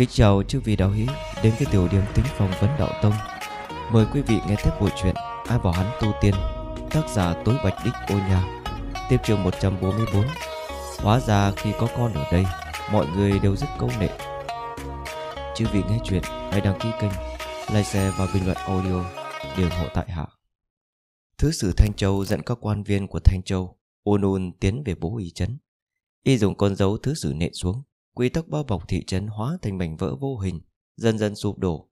Kính chào chư vị đạo hữu đến cái tiểu điểm tính phòng vấn đạo tông. Mời quý vị nghe tiếp bộ truyện Ai bảo hắn tu tiên, tác giả tối bạch đích ô nhà, tiếp chương 144. Hóa ra khi có con ở đây, mọi người đều rất câu nệ. Chư vị nghe chuyện, hãy đăng ký kênh, like share và bình luận audio để ủng hộ tại hạ. Thứ sử Thanh Châu dẫn các quan viên của Thanh Châu, ôn ôn tiến về bố y chấn. Y dùng con dấu thứ sử nệ xuống, quy tắc bao bọc thị trấn hóa thành mảnh vỡ vô hình, dần dần sụp đổ.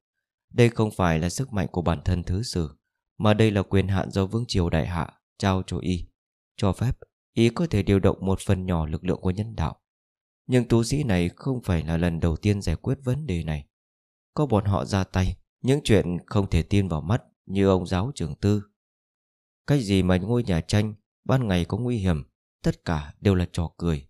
Đây không phải là sức mạnh của bản thân thứ sử, mà đây là quyền hạn do vương triều đại hạ trao cho y, cho phép y có thể điều động một phần nhỏ lực lượng của nhân đạo. Nhưng tu sĩ này không phải là lần đầu tiên giải quyết vấn đề này. Có bọn họ ra tay, những chuyện không thể tin vào mắt như ông giáo trưởng tư. Cách gì mà ngôi nhà tranh, ban ngày có nguy hiểm, tất cả đều là trò cười.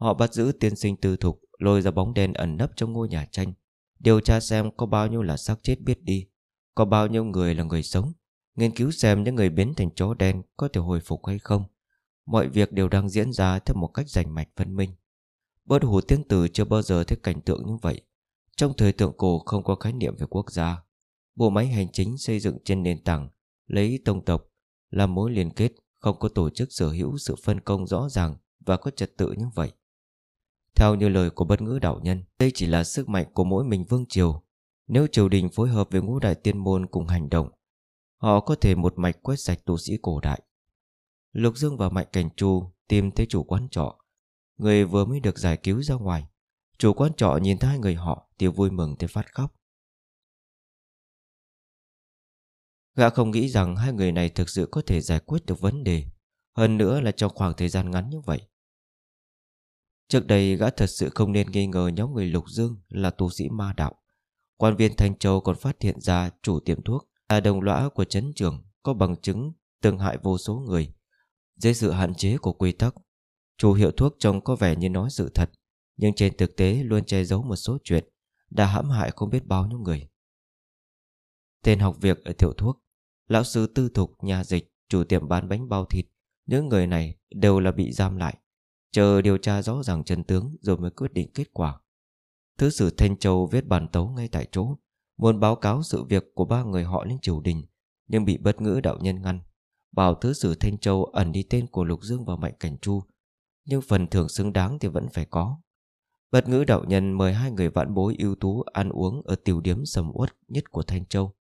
Họ bắt giữ tiên sinh tư thục Lôi ra bóng đen ẩn nấp trong ngôi nhà tranh Điều tra xem có bao nhiêu là xác chết biết đi Có bao nhiêu người là người sống Nghiên cứu xem những người biến thành chó đen Có thể hồi phục hay không Mọi việc đều đang diễn ra theo một cách rành mạch phân minh Bớt hủ tiên tử chưa bao giờ thấy cảnh tượng như vậy Trong thời tượng cổ không có khái niệm về quốc gia Bộ máy hành chính xây dựng trên nền tảng Lấy tông tộc làm mối liên kết Không có tổ chức sở hữu sự phân công rõ ràng Và có trật tự như vậy theo như lời của bất ngữ đạo nhân, đây chỉ là sức mạnh của mỗi mình vương triều. Nếu triều đình phối hợp với ngũ đại tiên môn cùng hành động, họ có thể một mạch quét sạch tu sĩ cổ đại. Lục Dương và Mạnh Cảnh Chu tìm thấy chủ quán trọ, người vừa mới được giải cứu ra ngoài. Chủ quán trọ nhìn thấy hai người họ thì vui mừng tới phát khóc. Gã không nghĩ rằng hai người này thực sự có thể giải quyết được vấn đề Hơn nữa là trong khoảng thời gian ngắn như vậy Trước đây gã thật sự không nên nghi ngờ nhóm người Lục Dương là tu sĩ ma đạo. Quan viên Thanh Châu còn phát hiện ra chủ tiệm thuốc là đồng lõa của chấn trưởng có bằng chứng từng hại vô số người. Dưới sự hạn chế của quy tắc, chủ hiệu thuốc trông có vẻ như nói sự thật, nhưng trên thực tế luôn che giấu một số chuyện, đã hãm hại không biết bao nhiêu người. Tên học việc ở tiểu thuốc, lão sư tư thục, nhà dịch, chủ tiệm bán bánh bao thịt, những người này đều là bị giam lại, Chờ điều tra rõ ràng chân tướng rồi mới quyết định kết quả Thứ sử Thanh Châu viết bản tấu ngay tại chỗ Muốn báo cáo sự việc của ba người họ lên triều đình Nhưng bị bất ngữ đạo nhân ngăn Bảo thứ sử Thanh Châu ẩn đi tên của Lục Dương và Mạnh Cảnh Chu Nhưng phần thưởng xứng đáng thì vẫn phải có Bất ngữ đạo nhân mời hai người vạn bối ưu tú ăn uống ở tiểu điếm sầm uất nhất của Thanh Châu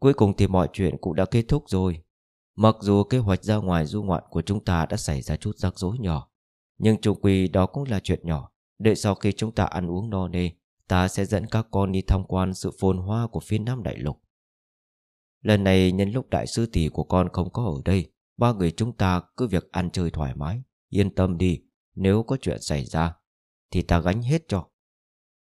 Cuối cùng thì mọi chuyện cũng đã kết thúc rồi Mặc dù kế hoạch ra ngoài du ngoạn của chúng ta đã xảy ra chút rắc rối nhỏ, nhưng chung quy đó cũng là chuyện nhỏ. Đợi sau khi chúng ta ăn uống no nê, ta sẽ dẫn các con đi tham quan sự phồn hoa của phía Nam Đại Lục. Lần này nhân lúc đại sư tỷ của con không có ở đây, ba người chúng ta cứ việc ăn chơi thoải mái, yên tâm đi, nếu có chuyện xảy ra, thì ta gánh hết cho.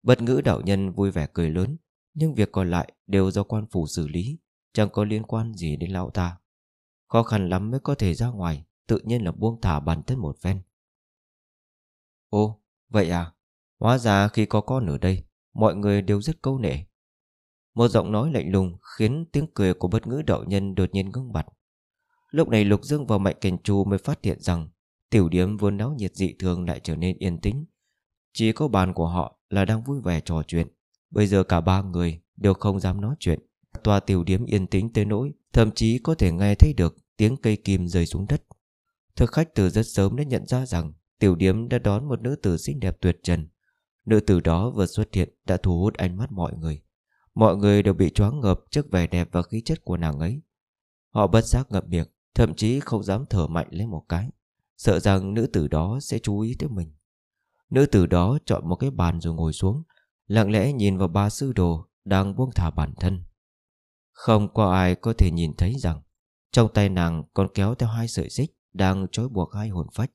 Bất ngữ đạo nhân vui vẻ cười lớn, nhưng việc còn lại đều do quan phủ xử lý, chẳng có liên quan gì đến lão ta. Khó khăn lắm mới có thể ra ngoài Tự nhiên là buông thả bản thân một phen Ô, vậy à Hóa ra khi có con ở đây Mọi người đều rất câu nệ Một giọng nói lạnh lùng Khiến tiếng cười của bất ngữ đạo nhân đột nhiên ngưng bặt Lúc này Lục Dương và Mạnh Cảnh Chu mới phát hiện rằng Tiểu điểm vốn náo nhiệt dị thường lại trở nên yên tĩnh Chỉ có bàn của họ là đang vui vẻ trò chuyện Bây giờ cả ba người đều không dám nói chuyện Tòa tiểu điếm yên tĩnh tới nỗi Thậm chí có thể nghe thấy được tiếng cây kim rơi xuống đất. Thực khách từ rất sớm đã nhận ra rằng tiểu điếm đã đón một nữ tử xinh đẹp tuyệt trần. Nữ tử đó vừa xuất hiện đã thu hút ánh mắt mọi người. Mọi người đều bị choáng ngợp trước vẻ đẹp và khí chất của nàng ấy. Họ bất giác ngậm miệng, thậm chí không dám thở mạnh lên một cái, sợ rằng nữ tử đó sẽ chú ý tới mình. Nữ tử đó chọn một cái bàn rồi ngồi xuống, lặng lẽ nhìn vào ba sư đồ đang buông thả bản thân. Không có ai có thể nhìn thấy rằng trong tay nàng còn kéo theo hai sợi xích Đang trói buộc hai hồn phách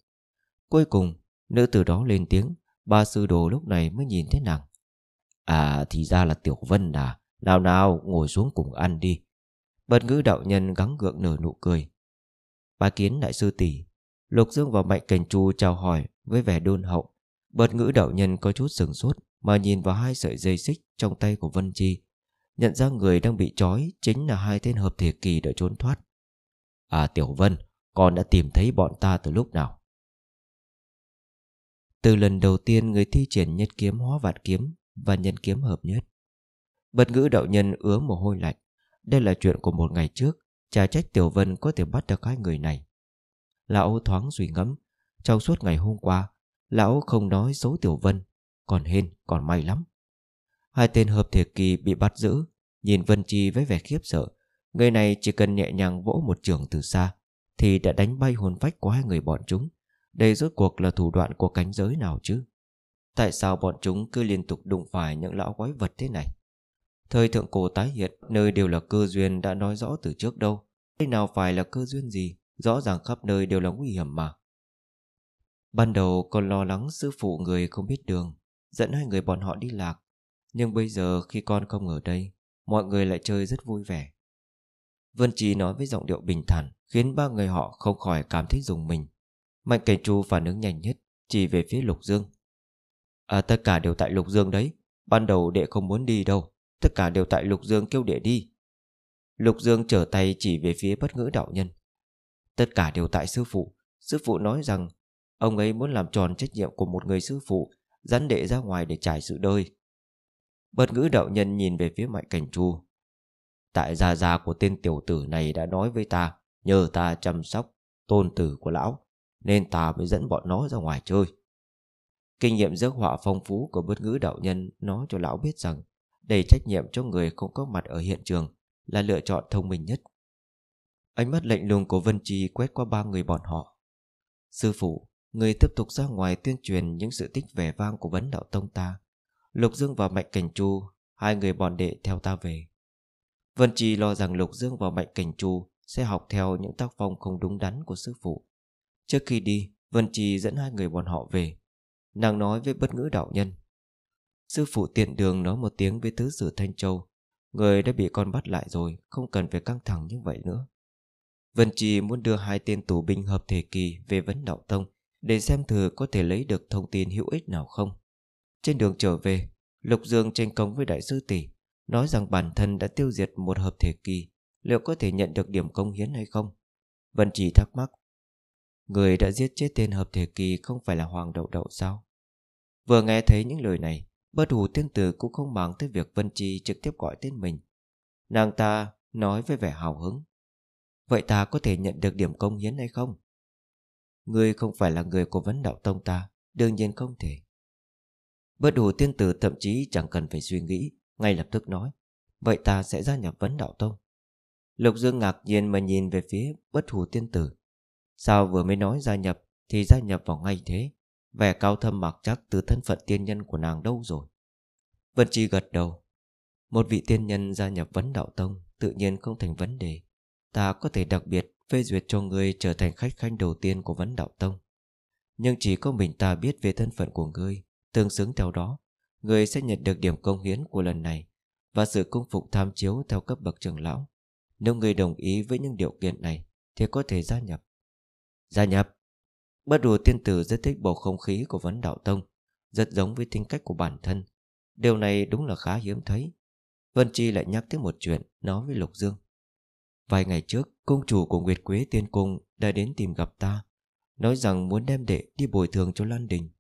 Cuối cùng nữ tử đó lên tiếng Ba sư đồ lúc này mới nhìn thấy nàng À thì ra là Tiểu Vân à Nào nào ngồi xuống cùng ăn đi Bật ngữ đạo nhân gắng gượng nở nụ cười ba kiến đại sư tỷ Lục Dương và Mạnh Cảnh Chu chào hỏi Với vẻ đôn hậu Bật ngữ đạo nhân có chút sừng sốt Mà nhìn vào hai sợi dây xích trong tay của Vân Chi Nhận ra người đang bị trói Chính là hai tên hợp thể kỳ đã trốn thoát À Tiểu Vân Con đã tìm thấy bọn ta từ lúc nào Từ lần đầu tiên người thi triển nhất kiếm hóa vạn kiếm Và nhân kiếm hợp nhất Bật ngữ đạo nhân ứa mồ hôi lạnh Đây là chuyện của một ngày trước Chả trách Tiểu Vân có thể bắt được hai người này Lão thoáng suy ngẫm Trong suốt ngày hôm qua Lão không nói xấu Tiểu Vân Còn hên còn may lắm Hai tên hợp thể kỳ bị bắt giữ Nhìn Vân Chi với vẻ khiếp sợ Người này chỉ cần nhẹ nhàng vỗ một trường từ xa Thì đã đánh bay hồn phách của hai người bọn chúng Đây rốt cuộc là thủ đoạn của cánh giới nào chứ Tại sao bọn chúng cứ liên tục đụng phải những lão quái vật thế này Thời thượng cổ tái hiện Nơi đều là cơ duyên đã nói rõ từ trước đâu Đây nào phải là cơ duyên gì Rõ ràng khắp nơi đều là nguy hiểm mà Ban đầu còn lo lắng sư phụ người không biết đường Dẫn hai người bọn họ đi lạc Nhưng bây giờ khi con không ở đây Mọi người lại chơi rất vui vẻ Vân Chi nói với giọng điệu bình thản Khiến ba người họ không khỏi cảm thấy dùng mình Mạnh Cảnh Chu phản ứng nhanh nhất Chỉ về phía Lục Dương À tất cả đều tại Lục Dương đấy Ban đầu đệ không muốn đi đâu Tất cả đều tại Lục Dương kêu đệ đi Lục Dương trở tay chỉ về phía bất ngữ đạo nhân Tất cả đều tại sư phụ Sư phụ nói rằng Ông ấy muốn làm tròn trách nhiệm của một người sư phụ Rắn đệ ra ngoài để trải sự đời Bất ngữ đạo nhân nhìn về phía mạnh cảnh chu Tại gia gia của tên tiểu tử này đã nói với ta Nhờ ta chăm sóc Tôn tử của lão Nên ta mới dẫn bọn nó ra ngoài chơi Kinh nghiệm giấc họa phong phú của bất ngữ đạo nhân Nói cho lão biết rằng Đầy trách nhiệm cho người không có mặt ở hiện trường Là lựa chọn thông minh nhất Ánh mắt lạnh lùng của Vân chi quét qua ba người bọn họ Sư phụ Người tiếp tục ra ngoài tuyên truyền những sự tích vẻ vang của vấn đạo tông ta Lục Dương và Mạnh Cảnh Chu Hai người bọn đệ theo ta về Vân Chi lo rằng Lục Dương và Mạnh Cảnh Chu sẽ học theo những tác phong không đúng đắn của sư phụ. Trước khi đi, Vân Chi dẫn hai người bọn họ về. Nàng nói với bất ngữ đạo nhân. Sư phụ tiện đường nói một tiếng với thứ sử Thanh Châu. Người đã bị con bắt lại rồi, không cần phải căng thẳng như vậy nữa. Vân Chi muốn đưa hai tên tù binh hợp thể kỳ về vấn đạo tông để xem thử có thể lấy được thông tin hữu ích nào không. Trên đường trở về, Lục Dương tranh công với đại sư tỷ. Nói rằng bản thân đã tiêu diệt một hợp thể kỳ Liệu có thể nhận được điểm công hiến hay không? Vân Trì thắc mắc Người đã giết chết tên hợp thể kỳ không phải là Hoàng Đậu Đậu sao? Vừa nghe thấy những lời này Bất hủ tiên tử cũng không màng tới việc Vân Trì trực tiếp gọi tên mình Nàng ta nói với vẻ hào hứng Vậy ta có thể nhận được điểm công hiến hay không? người không phải là người của vấn đạo tông ta Đương nhiên không thể Bất hủ tiên tử thậm chí chẳng cần phải suy nghĩ ngay lập tức nói Vậy ta sẽ gia nhập vấn đạo tông Lục Dương ngạc nhiên mà nhìn về phía bất hủ tiên tử Sao vừa mới nói gia nhập Thì gia nhập vào ngay thế Vẻ cao thâm mặc chắc từ thân phận tiên nhân của nàng đâu rồi Vân Chi gật đầu Một vị tiên nhân gia nhập vấn đạo tông Tự nhiên không thành vấn đề Ta có thể đặc biệt phê duyệt cho ngươi trở thành khách khanh đầu tiên của vấn đạo tông Nhưng chỉ có mình ta biết về thân phận của ngươi Tương xứng theo đó Người sẽ nhận được điểm công hiến của lần này Và sự cung phục tham chiếu theo cấp bậc trưởng lão Nếu người đồng ý với những điều kiện này Thì có thể gia nhập Gia nhập Bất đùa tiên tử rất thích bầu không khí của vấn đạo tông Rất giống với tính cách của bản thân Điều này đúng là khá hiếm thấy Vân Chi lại nhắc tới một chuyện Nói với Lục Dương Vài ngày trước, công chủ của Nguyệt Quế Tiên Cung đã đến tìm gặp ta, nói rằng muốn đem đệ đi bồi thường cho Lan Đình.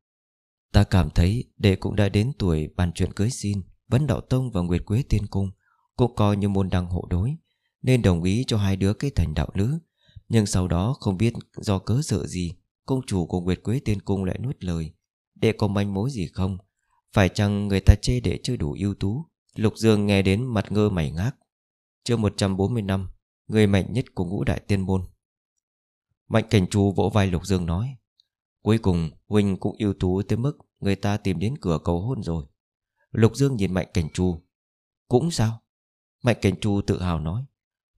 Ta cảm thấy đệ cũng đã đến tuổi bàn chuyện cưới xin Vấn Đạo Tông và Nguyệt Quế Tiên Cung Cũng coi như môn đăng hộ đối Nên đồng ý cho hai đứa kết thành đạo nữ Nhưng sau đó không biết do cớ sợ gì Công chủ của Nguyệt Quế Tiên Cung lại nuốt lời Đệ có manh mối gì không Phải chăng người ta chê đệ chưa đủ ưu tú Lục Dương nghe đến mặt ngơ mày ngác Chưa 140 năm Người mạnh nhất của ngũ đại tiên môn Mạnh cảnh trù vỗ vai Lục Dương nói Cuối cùng Huynh cũng ưu tú tới mức Người ta tìm đến cửa cầu hôn rồi Lục Dương nhìn Mạnh Cảnh Chu Cũng sao Mạnh Cảnh Chu tự hào nói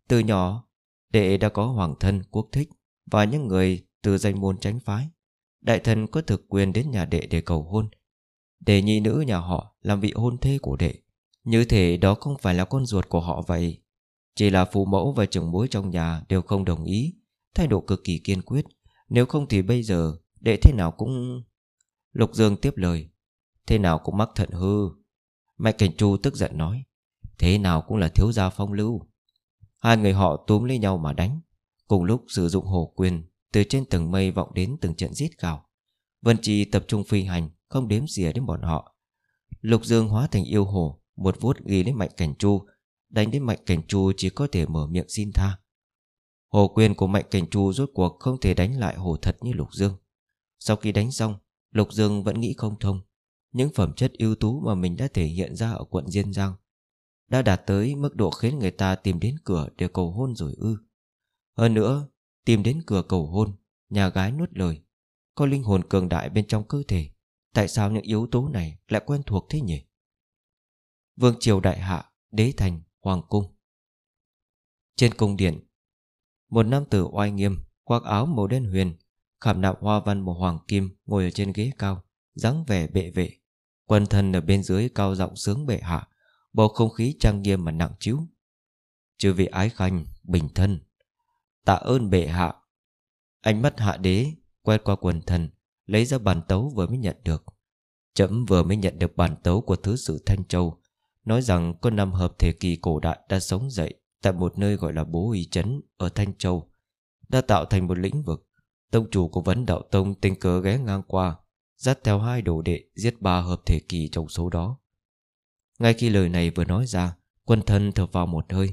Từ nhỏ đệ đã có hoàng thân quốc thích Và những người từ danh môn tránh phái Đại thần có thực quyền đến nhà đệ để cầu hôn Để nhị nữ nhà họ làm vị hôn thê của đệ Như thế đó không phải là con ruột của họ vậy Chỉ là phụ mẫu và trưởng bối trong nhà đều không đồng ý Thái độ cực kỳ kiên quyết Nếu không thì bây giờ để thế nào cũng Lục Dương tiếp lời Thế nào cũng mắc thận hư mạnh Cảnh Chu tức giận nói Thế nào cũng là thiếu gia phong lưu Hai người họ túm lấy nhau mà đánh Cùng lúc sử dụng hồ quyền Từ trên tầng mây vọng đến từng trận giết gào Vân Trì tập trung phi hành Không đếm dìa đến bọn họ Lục Dương hóa thành yêu hồ Một vuốt ghi lấy Mạnh Cảnh Chu Đánh đến Mạnh Cảnh Chu chỉ có thể mở miệng xin tha Hồ quyền của Mạnh Cảnh Chu rốt cuộc không thể đánh lại hồ thật như Lục Dương sau khi đánh xong Lục Dương vẫn nghĩ không thông Những phẩm chất ưu tú mà mình đã thể hiện ra ở quận Diên Giang Đã đạt tới mức độ khiến người ta tìm đến cửa để cầu hôn rồi ư Hơn nữa Tìm đến cửa cầu hôn Nhà gái nuốt lời Có linh hồn cường đại bên trong cơ thể Tại sao những yếu tố này lại quen thuộc thế nhỉ Vương triều đại hạ Đế thành hoàng cung Trên cung điện Một nam tử oai nghiêm Khoác áo màu đen huyền Khảm nạm hoa văn màu hoàng kim Ngồi ở trên ghế cao dáng vẻ bệ vệ Quần thần ở bên dưới cao giọng sướng bệ hạ Bầu không khí trang nghiêm mà nặng chiếu Chư vị ái khanh Bình thân Tạ ơn bệ hạ Ánh mắt hạ đế quét qua quần thần Lấy ra bản tấu vừa mới nhận được Chấm vừa mới nhận được bản tấu của Thứ sử Thanh Châu Nói rằng có năm hợp thể kỳ cổ đại đã sống dậy Tại một nơi gọi là Bố Y Trấn ở Thanh Châu Đã tạo thành một lĩnh vực Tông chủ của vấn đạo tông tình cờ ghé ngang qua Dắt theo hai đồ đệ Giết ba hợp thể kỳ trong số đó Ngay khi lời này vừa nói ra Quân thân thở vào một hơi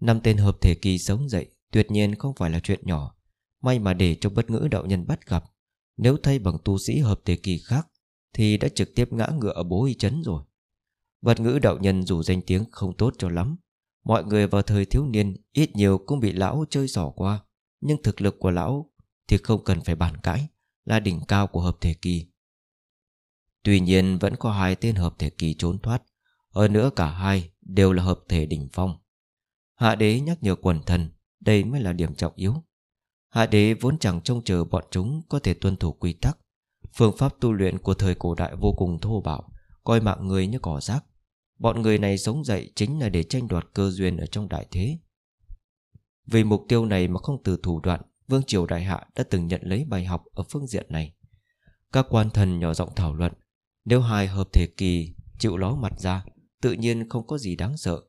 Năm tên hợp thể kỳ sống dậy Tuyệt nhiên không phải là chuyện nhỏ May mà để cho bất ngữ đạo nhân bắt gặp Nếu thay bằng tu sĩ hợp thể kỳ khác Thì đã trực tiếp ngã ngựa ở bố y chấn rồi bất ngữ đạo nhân dù danh tiếng không tốt cho lắm Mọi người vào thời thiếu niên Ít nhiều cũng bị lão chơi giỏ qua Nhưng thực lực của lão thì không cần phải bàn cãi là đỉnh cao của hợp thể kỳ. Tuy nhiên vẫn có hai tên hợp thể kỳ trốn thoát, hơn nữa cả hai đều là hợp thể đỉnh phong. Hạ đế nhắc nhở quần thần, đây mới là điểm trọng yếu. Hạ đế vốn chẳng trông chờ bọn chúng có thể tuân thủ quy tắc. Phương pháp tu luyện của thời cổ đại vô cùng thô bạo, coi mạng người như cỏ rác. Bọn người này sống dậy chính là để tranh đoạt cơ duyên ở trong đại thế. Vì mục tiêu này mà không từ thủ đoạn Vương Triều Đại Hạ đã từng nhận lấy bài học ở phương diện này. Các quan thần nhỏ giọng thảo luận, nếu hai hợp thể kỳ chịu ló mặt ra, tự nhiên không có gì đáng sợ.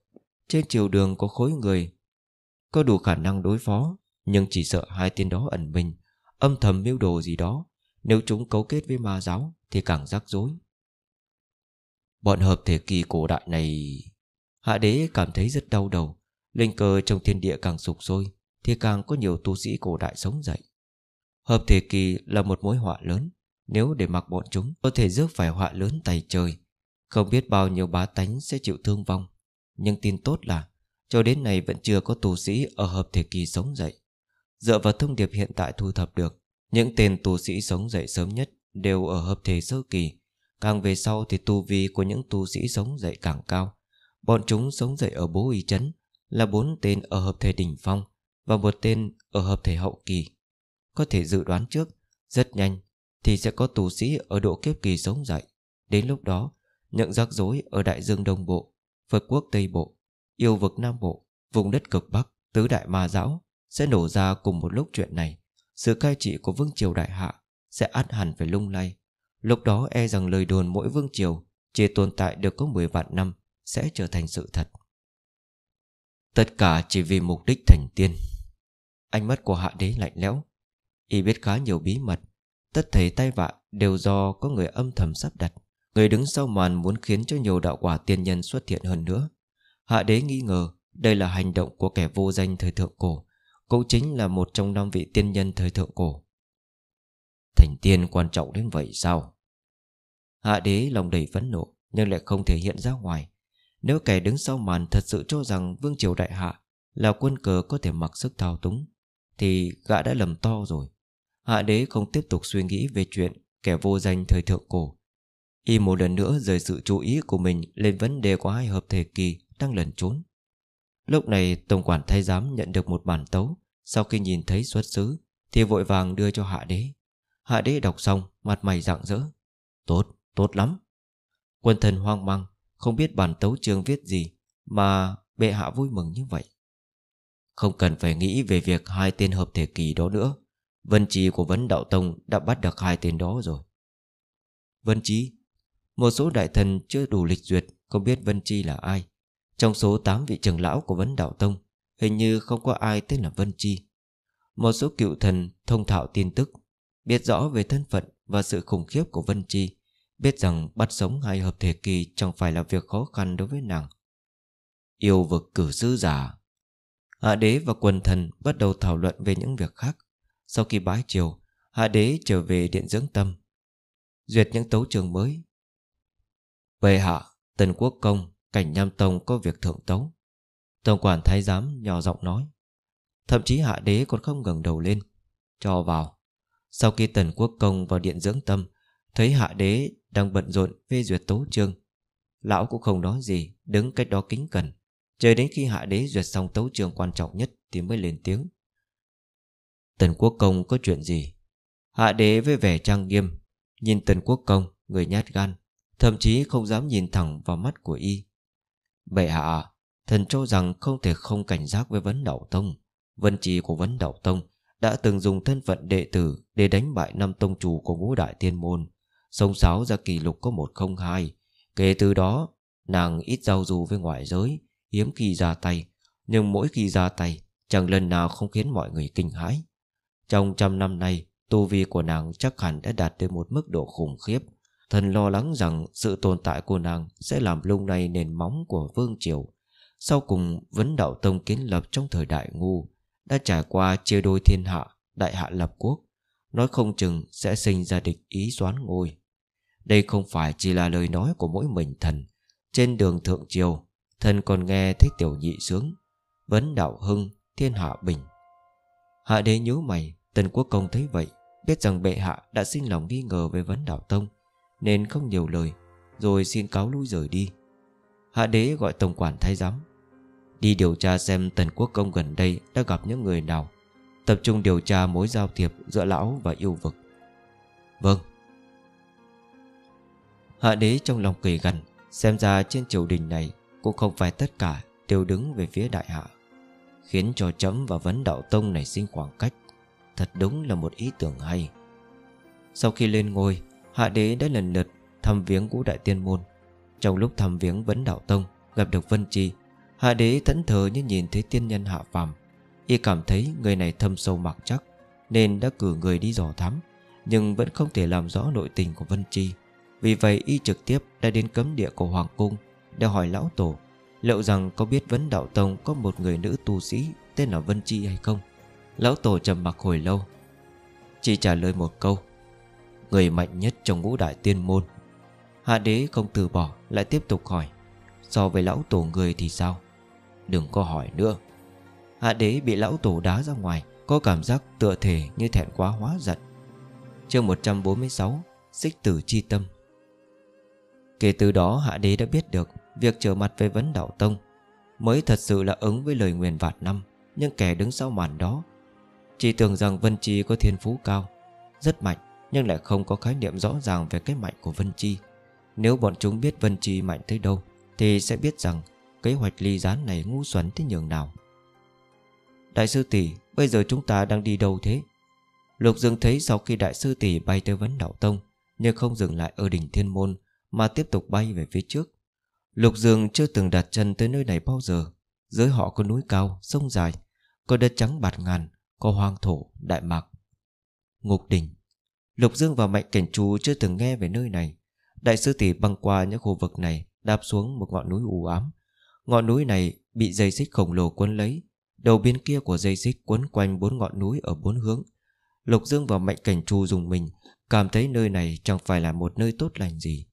Trên triều đường có khối người có đủ khả năng đối phó, nhưng chỉ sợ hai tên đó ẩn mình, âm thầm mưu đồ gì đó. Nếu chúng cấu kết với ma giáo thì càng rắc rối. Bọn hợp thể kỳ cổ đại này Hạ đế cảm thấy rất đau đầu Linh cơ trong thiên địa càng sụp sôi thì càng có nhiều tu sĩ cổ đại sống dậy Hợp thể kỳ là một mối họa lớn Nếu để mặc bọn chúng Có thể rước phải họa lớn tay trời Không biết bao nhiêu bá tánh sẽ chịu thương vong Nhưng tin tốt là Cho đến nay vẫn chưa có tu sĩ Ở hợp thể kỳ sống dậy Dựa vào thông điệp hiện tại thu thập được Những tên tu sĩ sống dậy sớm nhất Đều ở hợp thể sơ kỳ Càng về sau thì tu vi của những tu sĩ sống dậy càng cao Bọn chúng sống dậy ở bố y chấn Là bốn tên ở hợp thể đỉnh phong và một tên ở hợp thể hậu kỳ. Có thể dự đoán trước, rất nhanh thì sẽ có tù sĩ ở độ kiếp kỳ sống dậy. Đến lúc đó, những rắc rối ở Đại Dương Đông Bộ, Phật Quốc Tây Bộ, Yêu Vực Nam Bộ, vùng đất cực Bắc, Tứ Đại Ma Giáo sẽ nổ ra cùng một lúc chuyện này. Sự cai trị của Vương Triều Đại Hạ sẽ át hẳn phải lung lay. Lúc đó e rằng lời đồn mỗi Vương Triều chỉ tồn tại được có 10 vạn năm sẽ trở thành sự thật. Tất cả chỉ vì mục đích thành tiên. Ánh mắt của hạ đế lạnh lẽo Y biết khá nhiều bí mật Tất thảy tay vạ đều do có người âm thầm sắp đặt Người đứng sau màn muốn khiến cho nhiều đạo quả tiên nhân xuất hiện hơn nữa Hạ đế nghi ngờ đây là hành động của kẻ vô danh thời thượng cổ Cũng chính là một trong năm vị tiên nhân thời thượng cổ Thành tiên quan trọng đến vậy sao Hạ đế lòng đầy phẫn nộ Nhưng lại không thể hiện ra ngoài Nếu kẻ đứng sau màn thật sự cho rằng Vương Triều Đại Hạ Là quân cờ có thể mặc sức thao túng thì gã đã lầm to rồi Hạ đế không tiếp tục suy nghĩ về chuyện Kẻ vô danh thời thượng cổ Y một lần nữa rời sự chú ý của mình Lên vấn đề của hai hợp thể kỳ Đang lẩn trốn Lúc này tổng quản thay giám nhận được một bản tấu Sau khi nhìn thấy xuất xứ Thì vội vàng đưa cho hạ đế Hạ đế đọc xong mặt mày rạng rỡ Tốt, tốt lắm Quân thần hoang mang Không biết bản tấu trường viết gì Mà bệ hạ vui mừng như vậy không cần phải nghĩ về việc hai tên hợp thể kỳ đó nữa Vân Trí của Vấn Đạo Tông đã bắt được hai tên đó rồi Vân Trí Một số đại thần chưa đủ lịch duyệt Không biết Vân Trí là ai Trong số 8 vị trưởng lão của Vấn Đạo Tông Hình như không có ai tên là Vân Chi Một số cựu thần thông thạo tin tức Biết rõ về thân phận và sự khủng khiếp của Vân Chi Biết rằng bắt sống hai hợp thể kỳ chẳng phải là việc khó khăn đối với nàng Yêu vực cử sư giả Hạ đế và quần thần bắt đầu thảo luận về những việc khác Sau khi bái triều Hạ đế trở về điện dưỡng tâm Duyệt những tấu trường mới Về hạ Tần quốc công Cảnh Nham Tông có việc thượng tấu Tổng quản thái giám nhỏ giọng nói Thậm chí hạ đế còn không ngẩng đầu lên Cho vào Sau khi tần quốc công vào điện dưỡng tâm Thấy hạ đế đang bận rộn phê duyệt tấu trương Lão cũng không nói gì Đứng cách đó kính cẩn Chờ đến khi hạ đế duyệt xong tấu trường quan trọng nhất Thì mới lên tiếng Tần quốc công có chuyện gì Hạ đế với vẻ trang nghiêm Nhìn tần quốc công người nhát gan Thậm chí không dám nhìn thẳng vào mắt của y Bệ hạ Thần cho rằng không thể không cảnh giác với vấn đạo tông Vân trì của vấn đạo tông Đã từng dùng thân phận đệ tử Để đánh bại năm tông chủ của ngũ đại tiên môn Sông sáo ra kỷ lục có 102 Kể từ đó Nàng ít giao du với ngoại giới hiếm khi ra tay Nhưng mỗi khi ra tay Chẳng lần nào không khiến mọi người kinh hãi Trong trăm năm nay Tu vi của nàng chắc hẳn đã đạt tới một mức độ khủng khiếp Thần lo lắng rằng sự tồn tại của nàng sẽ làm lung lay nền móng của vương triều Sau cùng vấn đạo tông kiến lập trong thời đại ngu Đã trải qua chia đôi thiên hạ, đại hạ lập quốc Nói không chừng sẽ sinh ra địch ý doán ngôi Đây không phải chỉ là lời nói của mỗi mình thần Trên đường thượng triều Thần còn nghe thấy tiểu nhị sướng Vấn đạo hưng thiên hạ bình Hạ đế nhớ mày Tần quốc công thấy vậy Biết rằng bệ hạ đã sinh lòng nghi ngờ về vấn đạo tông Nên không nhiều lời Rồi xin cáo lui rời đi Hạ đế gọi tổng quản thái giám Đi điều tra xem tần quốc công gần đây Đã gặp những người nào Tập trung điều tra mối giao thiệp giữa lão và yêu vực Vâng Hạ đế trong lòng kỳ gần Xem ra trên triều đình này cũng không phải tất cả đều đứng về phía đại hạ Khiến cho chấm và vấn đạo tông nảy sinh khoảng cách Thật đúng là một ý tưởng hay Sau khi lên ngôi Hạ đế đã lần lượt thăm viếng ngũ đại tiên môn Trong lúc thăm viếng vấn đạo tông Gặp được Vân chi Hạ đế thẫn thờ như nhìn thấy tiên nhân hạ phàm Y cảm thấy người này thâm sâu mặc chắc Nên đã cử người đi dò thám Nhưng vẫn không thể làm rõ nội tình của Vân Chi Vì vậy y trực tiếp đã đến cấm địa của Hoàng Cung đều hỏi lão tổ Liệu rằng có biết vấn đạo tông có một người nữ tu sĩ tên là Vân Chi hay không? Lão tổ trầm mặc hồi lâu Chỉ trả lời một câu Người mạnh nhất trong ngũ đại tiên môn Hạ đế không từ bỏ Lại tiếp tục hỏi So với lão tổ người thì sao Đừng có hỏi nữa Hạ đế bị lão tổ đá ra ngoài Có cảm giác tựa thể như thẹn quá hóa giận chương 146 Xích tử chi tâm Kể từ đó hạ đế đã biết được Việc trở mặt về vấn đạo tông Mới thật sự là ứng với lời nguyền vạn năm Nhưng kẻ đứng sau màn đó Chỉ tưởng rằng Vân Chi có thiên phú cao Rất mạnh Nhưng lại không có khái niệm rõ ràng về cái mạnh của Vân Chi Nếu bọn chúng biết Vân Chi mạnh tới đâu Thì sẽ biết rằng Kế hoạch ly gián này ngu xuẩn tới nhường nào Đại sư tỷ Bây giờ chúng ta đang đi đâu thế Lục Dương thấy sau khi đại sư tỷ bay tới vấn đạo tông Nhưng không dừng lại ở đỉnh thiên môn Mà tiếp tục bay về phía trước Lục Dương chưa từng đặt chân tới nơi này bao giờ Dưới họ có núi cao, sông dài Có đất trắng bạt ngàn Có hoang thổ, đại mạc Ngục đỉnh Lục Dương và Mạnh Cảnh Chú chưa từng nghe về nơi này Đại sư tỷ băng qua những khu vực này Đáp xuống một ngọn núi u ám Ngọn núi này bị dây xích khổng lồ cuốn lấy Đầu bên kia của dây xích cuốn quanh bốn ngọn núi ở bốn hướng Lục Dương và Mạnh Cảnh Chu dùng mình Cảm thấy nơi này chẳng phải là một nơi tốt lành gì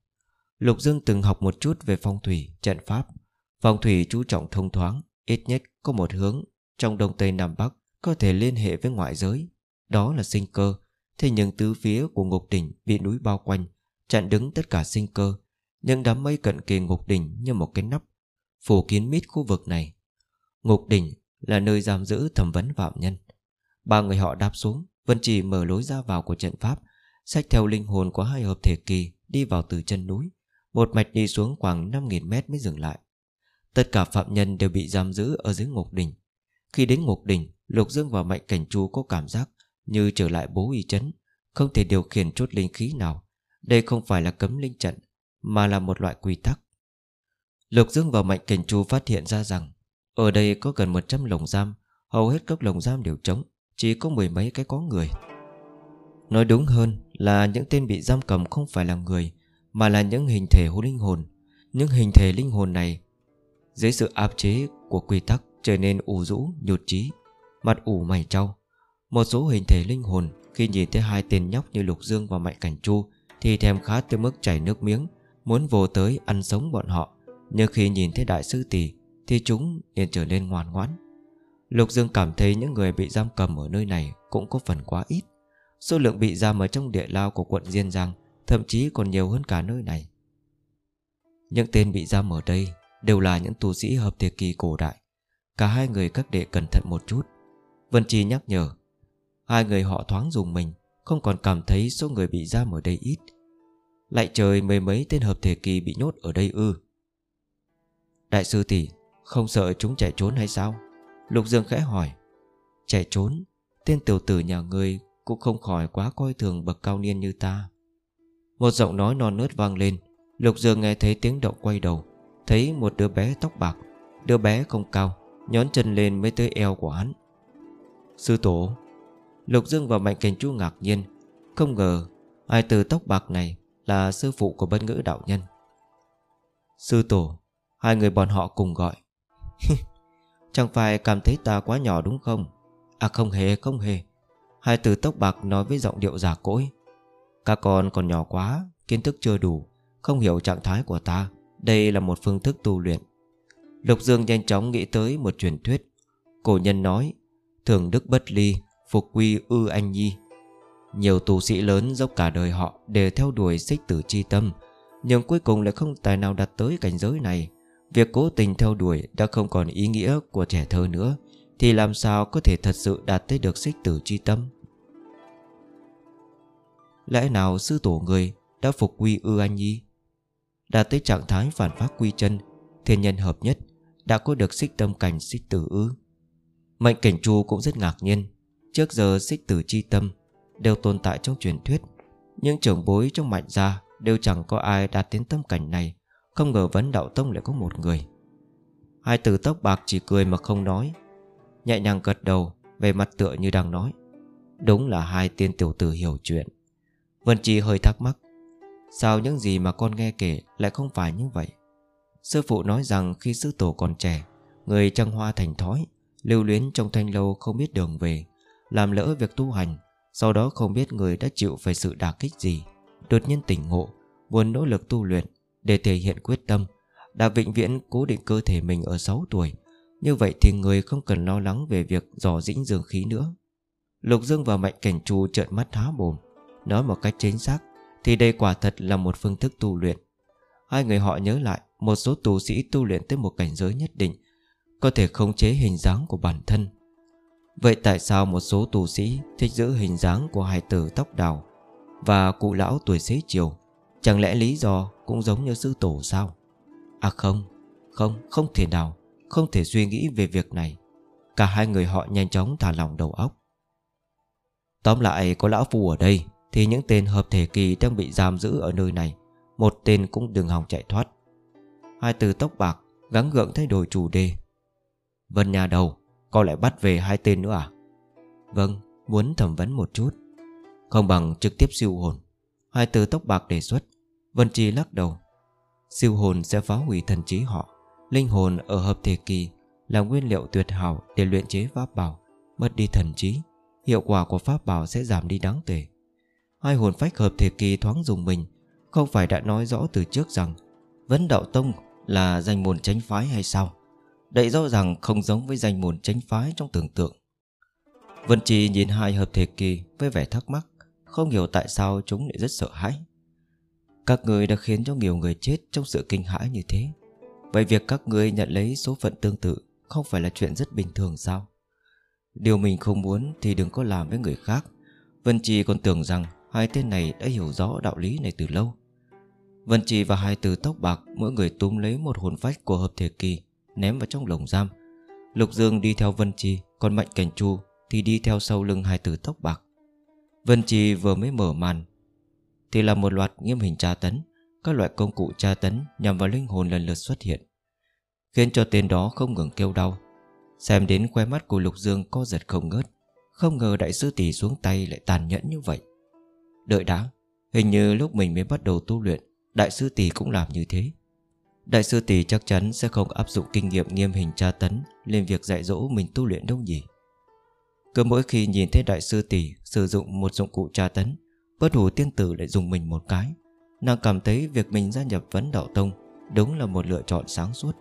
Lục Dương từng học một chút về phong thủy, trận pháp Phong thủy chú trọng thông thoáng Ít nhất có một hướng Trong Đông Tây Nam Bắc Có thể liên hệ với ngoại giới Đó là sinh cơ Thế nhưng tứ phía của ngục đỉnh bị núi bao quanh Chặn đứng tất cả sinh cơ Những đám mây cận kề ngục đỉnh như một cái nắp Phủ kín mít khu vực này Ngục đỉnh là nơi giam giữ thẩm vấn phạm nhân Ba người họ đáp xuống Vân chỉ mở lối ra vào của trận pháp Xách theo linh hồn của hai hợp thể kỳ Đi vào từ chân núi một mạch đi xuống khoảng 5.000 mét mới dừng lại Tất cả phạm nhân đều bị giam giữ ở dưới ngục đỉnh Khi đến ngục đỉnh Lục Dương và Mạnh Cảnh Chu có cảm giác Như trở lại bố y chấn Không thể điều khiển chút linh khí nào Đây không phải là cấm linh trận Mà là một loại quy tắc Lục Dương và Mạnh Cảnh Chu phát hiện ra rằng Ở đây có gần 100 lồng giam Hầu hết các lồng giam đều trống Chỉ có mười mấy cái có người Nói đúng hơn là những tên bị giam cầm không phải là người mà là những hình thể hồn linh hồn. Những hình thể linh hồn này dưới sự áp chế của quy tắc trở nên ủ rũ, nhột trí, mặt ủ mày trao. Một số hình thể linh hồn khi nhìn thấy hai tên nhóc như Lục Dương và Mạnh Cảnh Chu thì thèm khát tới mức chảy nước miếng, muốn vô tới ăn sống bọn họ. Nhưng khi nhìn thấy đại sư tỷ thì chúng liền trở nên ngoan ngoãn. Lục Dương cảm thấy những người bị giam cầm ở nơi này cũng có phần quá ít. Số lượng bị giam ở trong địa lao của quận Diên Giang Thậm chí còn nhiều hơn cả nơi này Những tên bị giam ở đây Đều là những tu sĩ hợp thời kỳ cổ đại Cả hai người các đệ cẩn thận một chút Vân Chi nhắc nhở Hai người họ thoáng dùng mình Không còn cảm thấy số người bị giam ở đây ít Lại trời mấy mấy tên hợp thể kỳ bị nhốt ở đây ư Đại sư tỷ Không sợ chúng chạy trốn hay sao Lục Dương khẽ hỏi Chạy trốn Tên tiểu tử nhà người Cũng không khỏi quá coi thường bậc cao niên như ta một giọng nói non nớt vang lên Lục Dương nghe thấy tiếng động quay đầu Thấy một đứa bé tóc bạc Đứa bé không cao Nhón chân lên mới tới eo của hắn Sư tổ Lục Dương và Mạnh Kền Chu ngạc nhiên Không ngờ Ai từ tóc bạc này Là sư phụ của bất ngữ đạo nhân Sư tổ Hai người bọn họ cùng gọi Chẳng phải cảm thấy ta quá nhỏ đúng không À không hề không hề Hai từ tóc bạc nói với giọng điệu giả cỗi các con còn nhỏ quá Kiến thức chưa đủ Không hiểu trạng thái của ta Đây là một phương thức tu luyện Lục Dương nhanh chóng nghĩ tới một truyền thuyết Cổ nhân nói Thường đức bất ly Phục quy ư anh nhi Nhiều tu sĩ lớn dốc cả đời họ Để theo đuổi xích tử chi tâm Nhưng cuối cùng lại không tài nào đạt tới cảnh giới này Việc cố tình theo đuổi Đã không còn ý nghĩa của trẻ thơ nữa Thì làm sao có thể thật sự đạt tới được xích tử chi tâm Lẽ nào sư tổ người đã phục quy ư anh nhi Đạt tới trạng thái phản pháp quy chân Thiên nhân hợp nhất Đã có được xích tâm cảnh xích tử ư Mệnh cảnh chu cũng rất ngạc nhiên Trước giờ xích tử chi tâm Đều tồn tại trong truyền thuyết những trưởng bối trong mạnh gia Đều chẳng có ai đạt đến tâm cảnh này Không ngờ vấn đạo tông lại có một người Hai từ tóc bạc chỉ cười mà không nói Nhẹ nhàng gật đầu Về mặt tựa như đang nói Đúng là hai tiên tiểu tử hiểu chuyện Vân Chi hơi thắc mắc Sao những gì mà con nghe kể lại không phải như vậy Sư phụ nói rằng khi sư tổ còn trẻ Người trăng hoa thành thói Lưu luyến trong thanh lâu không biết đường về Làm lỡ việc tu hành Sau đó không biết người đã chịu phải sự đả kích gì Đột nhiên tỉnh ngộ Muốn nỗ lực tu luyện Để thể hiện quyết tâm Đã vĩnh viễn cố định cơ thể mình ở 6 tuổi Như vậy thì người không cần lo lắng về việc dò dĩnh dương khí nữa Lục Dương và Mạnh Cảnh Trù trợn mắt há mồm Nói một cách chính xác Thì đây quả thật là một phương thức tu luyện Hai người họ nhớ lại Một số tu sĩ tu luyện tới một cảnh giới nhất định Có thể khống chế hình dáng của bản thân Vậy tại sao một số tu sĩ Thích giữ hình dáng của hai tử tóc đào Và cụ lão tuổi xế chiều Chẳng lẽ lý do cũng giống như sư tổ sao À không Không, không thể nào Không thể suy nghĩ về việc này Cả hai người họ nhanh chóng thả lỏng đầu óc Tóm lại có lão phu ở đây thì những tên hợp thể kỳ đang bị giam giữ ở nơi này Một tên cũng đừng hòng chạy thoát Hai từ tóc bạc gắng gượng thay đổi chủ đề Vân nhà đầu Có lại bắt về hai tên nữa à Vâng muốn thẩm vấn một chút Không bằng trực tiếp siêu hồn Hai từ tóc bạc đề xuất Vân Trì lắc đầu Siêu hồn sẽ phá hủy thần trí họ Linh hồn ở hợp thể kỳ Là nguyên liệu tuyệt hảo để luyện chế pháp bảo Mất đi thần trí Hiệu quả của pháp bảo sẽ giảm đi đáng kể Hai hồn phách hợp thể kỳ thoáng dùng mình Không phải đã nói rõ từ trước rằng Vấn đạo tông là danh môn tránh phái hay sao Đậy rõ ràng không giống với danh môn tránh phái trong tưởng tượng Vân Trì nhìn hai hợp thể kỳ với vẻ thắc mắc Không hiểu tại sao chúng lại rất sợ hãi Các người đã khiến cho nhiều người chết trong sự kinh hãi như thế Vậy việc các người nhận lấy số phận tương tự Không phải là chuyện rất bình thường sao Điều mình không muốn thì đừng có làm với người khác Vân Trì còn tưởng rằng Hai tên này đã hiểu rõ đạo lý này từ lâu Vân Trì và hai từ tóc bạc Mỗi người túm lấy một hồn phách của hợp thể kỳ Ném vào trong lồng giam Lục Dương đi theo Vân Trì Còn Mạnh Cảnh Chu thì đi theo sau lưng hai từ tóc bạc Vân Trì vừa mới mở màn Thì là một loạt nghiêm hình tra tấn Các loại công cụ tra tấn nhằm vào linh hồn lần lượt xuất hiện Khiến cho tên đó không ngừng kêu đau Xem đến khoe mắt của Lục Dương co giật không ngớt Không ngờ đại sư tỷ xuống tay lại tàn nhẫn như vậy Đợi đã Hình như lúc mình mới bắt đầu tu luyện Đại sư tỷ cũng làm như thế Đại sư tỷ chắc chắn sẽ không áp dụng kinh nghiệm nghiêm hình tra tấn Lên việc dạy dỗ mình tu luyện đâu nhỉ Cứ mỗi khi nhìn thấy đại sư tỷ Sử dụng một dụng cụ tra tấn Bất hủ tiên tử lại dùng mình một cái Nàng cảm thấy việc mình gia nhập vấn đạo tông Đúng là một lựa chọn sáng suốt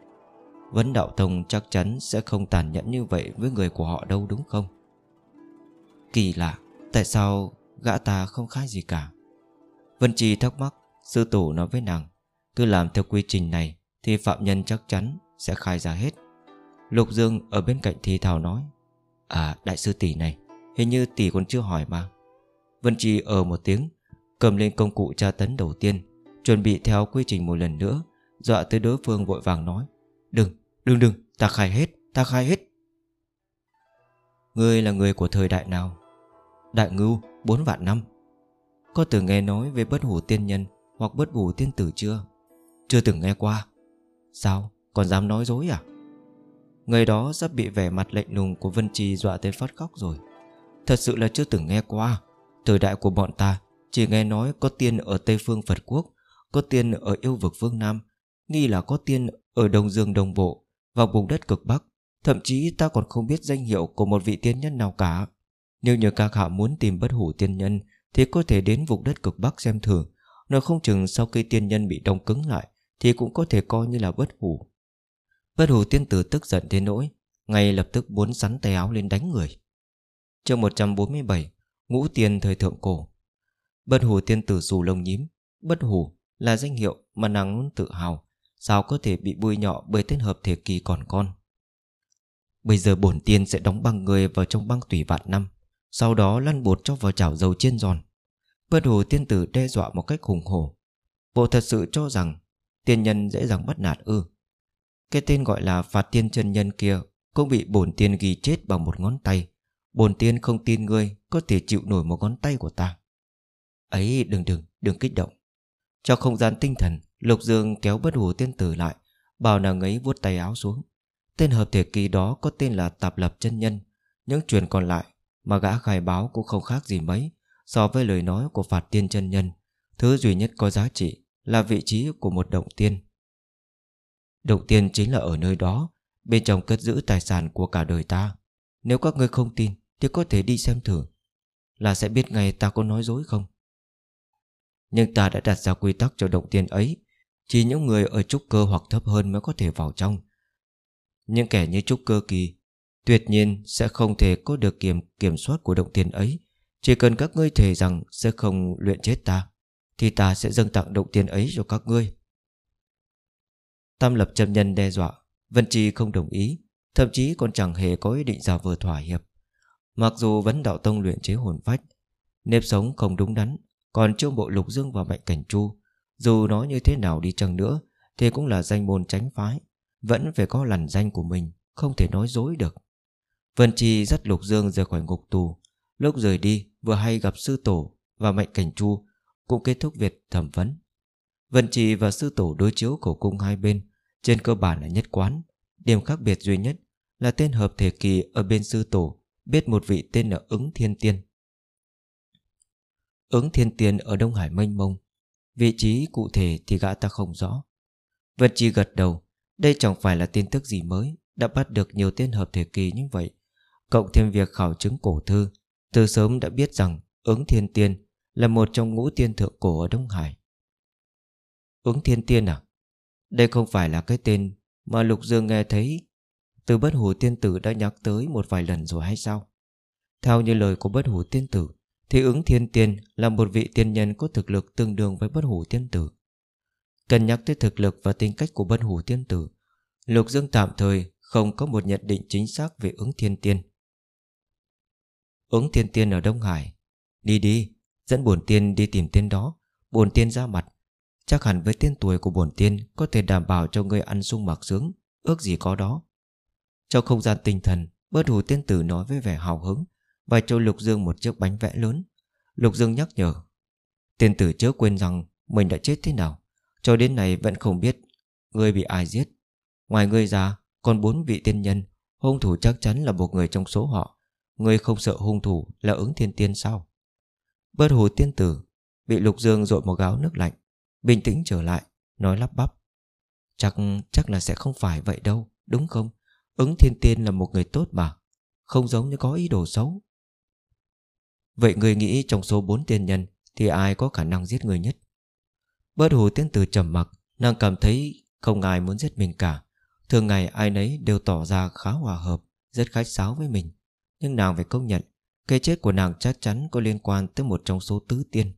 Vấn đạo tông chắc chắn sẽ không tàn nhẫn như vậy Với người của họ đâu đúng không Kỳ lạ Tại sao Gã ta không khác gì cả Vân Trì thắc mắc Sư tổ nói với nàng Cứ làm theo quy trình này Thì phạm nhân chắc chắn sẽ khai ra hết Lục Dương ở bên cạnh thì thào nói À đại sư tỷ này Hình như tỷ còn chưa hỏi mà Vân Trì ở ờ một tiếng Cầm lên công cụ tra tấn đầu tiên Chuẩn bị theo quy trình một lần nữa Dọa tới đối phương vội vàng nói Đừng, đừng đừng, ta khai hết, ta khai hết Ngươi là người của thời đại nào đại ngưu bốn vạn năm Có từng nghe nói về bất hủ tiên nhân hoặc bất hủ tiên tử chưa? Chưa từng nghe qua Sao? Còn dám nói dối à? Người đó sắp bị vẻ mặt lạnh lùng của Vân Trì dọa tới phát khóc rồi Thật sự là chưa từng nghe qua Thời đại của bọn ta chỉ nghe nói có tiên ở Tây Phương Phật Quốc Có tiên ở yêu vực phương Nam Nghi là có tiên ở Đông Dương Đông Bộ Và vùng đất cực Bắc Thậm chí ta còn không biết danh hiệu của một vị tiên nhân nào cả nếu như các hạ muốn tìm bất hủ tiên nhân Thì có thể đến vùng đất cực Bắc xem thử Nó không chừng sau khi tiên nhân bị đông cứng lại Thì cũng có thể coi như là bất hủ Bất hủ tiên tử tức giận thế nỗi Ngay lập tức muốn sắn tay áo lên đánh người chương 147 Ngũ tiên thời thượng cổ Bất hủ tiên tử dù lông nhím Bất hủ là danh hiệu mà nàng luôn tự hào Sao có thể bị bôi nhọ bởi tên hợp thể kỳ còn con Bây giờ bổn tiên sẽ đóng băng người vào trong băng tủy vạn năm sau đó lăn bột cho vào chảo dầu chiên giòn Bất hồ tiên tử đe dọa một cách hùng hổ Bộ thật sự cho rằng Tiên nhân dễ dàng bắt nạt ư Cái tên gọi là phạt tiên chân nhân kia Cũng bị bổn tiên ghi chết bằng một ngón tay Bổn tiên không tin ngươi Có thể chịu nổi một ngón tay của ta Ấy đừng đừng đừng kích động cho không gian tinh thần Lục Dương kéo bất hồ tiên tử lại Bảo nàng ấy vuốt tay áo xuống Tên hợp thể kỳ đó có tên là tạp lập chân nhân Những chuyện còn lại mà gã khai báo cũng không khác gì mấy So với lời nói của Phạt Tiên chân Nhân Thứ duy nhất có giá trị Là vị trí của một động tiên Động tiên chính là ở nơi đó Bên trong cất giữ tài sản của cả đời ta Nếu các ngươi không tin Thì có thể đi xem thử Là sẽ biết ngay ta có nói dối không Nhưng ta đã đặt ra quy tắc cho động tiên ấy Chỉ những người ở trúc cơ hoặc thấp hơn mới có thể vào trong Những kẻ như trúc cơ kỳ Tuyệt nhiên sẽ không thể có được kiểm kiểm soát của động tiền ấy Chỉ cần các ngươi thề rằng sẽ không luyện chết ta Thì ta sẽ dâng tặng động tiền ấy cho các ngươi Tam lập châm nhân đe dọa Vân Chi không đồng ý Thậm chí còn chẳng hề có ý định giả vờ thỏa hiệp Mặc dù vẫn đạo tông luyện chế hồn vách Nếp sống không đúng đắn Còn trương bộ lục dương và mạnh cảnh chu Dù nói như thế nào đi chăng nữa Thì cũng là danh môn tránh phái Vẫn phải có lằn danh của mình Không thể nói dối được Vân Chi dắt Lục Dương rời khỏi ngục tù Lúc rời đi vừa hay gặp sư tổ Và mạnh cảnh chu Cũng kết thúc việc thẩm vấn Vân Trì và sư tổ đối chiếu cổ cung hai bên Trên cơ bản là nhất quán Điểm khác biệt duy nhất là tên hợp thể kỳ ở bên sư tổ Biết một vị tên là ứng thiên tiên Ứng thiên tiên ở Đông Hải mênh mông Vị trí cụ thể thì gã ta không rõ Vân Trì gật đầu Đây chẳng phải là tin tức gì mới Đã bắt được nhiều tên hợp thể kỳ như vậy Cộng thêm việc khảo chứng cổ thư Từ sớm đã biết rằng Ứng Thiên Tiên là một trong ngũ tiên thượng cổ ở Đông Hải Ứng Thiên Tiên à? Đây không phải là cái tên mà Lục Dương nghe thấy Từ bất hủ tiên tử đã nhắc tới một vài lần rồi hay sao? Theo như lời của bất hủ tiên tử Thì ứng thiên tiên là một vị tiên nhân có thực lực tương đương với bất hủ tiên tử Cần nhắc tới thực lực và tính cách của bất hủ tiên tử Lục Dương tạm thời không có một nhận định chính xác về ứng thiên tiên Ứng thiên tiên ở Đông Hải Đi đi, dẫn bổn tiên đi tìm tiên đó Bổn tiên ra mặt Chắc hẳn với tiên tuổi của bổn tiên Có thể đảm bảo cho người ăn sung mặc sướng Ước gì có đó Trong không gian tinh thần Bớt hù tiên tử nói với vẻ hào hứng Và cho Lục Dương một chiếc bánh vẽ lớn Lục Dương nhắc nhở Tiên tử chớ quên rằng mình đã chết thế nào Cho đến nay vẫn không biết Ngươi bị ai giết Ngoài ngươi ra còn bốn vị tiên nhân Hung thủ chắc chắn là một người trong số họ Ngươi không sợ hung thủ là ứng thiên tiên sao Bớt hồ tiên tử Bị lục dương dội một gáo nước lạnh Bình tĩnh trở lại Nói lắp bắp Chắc chắc là sẽ không phải vậy đâu Đúng không Ứng thiên tiên là một người tốt mà Không giống như có ý đồ xấu Vậy người nghĩ trong số bốn tiên nhân Thì ai có khả năng giết người nhất Bớt hồ tiên tử trầm mặc Nàng cảm thấy không ai muốn giết mình cả Thường ngày ai nấy đều tỏ ra khá hòa hợp Rất khách sáo với mình nhưng nàng phải công nhận Cái chết của nàng chắc chắn có liên quan tới một trong số tứ tiên